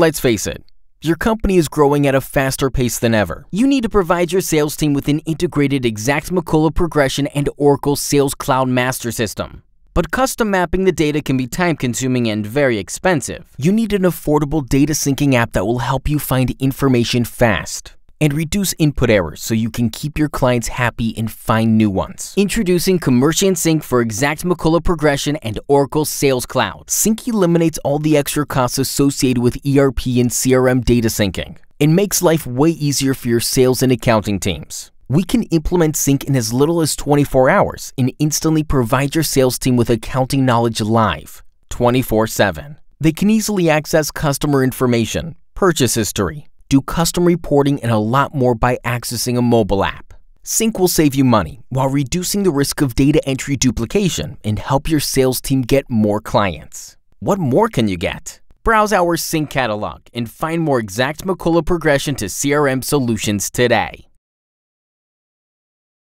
Let's face it, your company is growing at a faster pace than ever. You need to provide your sales team with an integrated Exact McCullough Progression and Oracle Sales Cloud Master System. But custom mapping the data can be time consuming and very expensive. You need an affordable data syncing app that will help you find information fast and reduce input errors so you can keep your clients happy and find new ones. Introducing Commercian Sync for Exact McCullough Progression and Oracle Sales Cloud. Sync eliminates all the extra costs associated with ERP and CRM data syncing and makes life way easier for your sales and accounting teams. We can implement sync in as little as 24 hours and instantly provide your sales team with accounting knowledge live, 24 7. They can easily access customer information, purchase history, do custom reporting and a lot more by accessing a mobile app. Sync will save you money while reducing the risk of data entry duplication and help your sales team get more clients. What more can you get? Browse our Sync catalog and find more exact McCullough progression to CRM solutions today.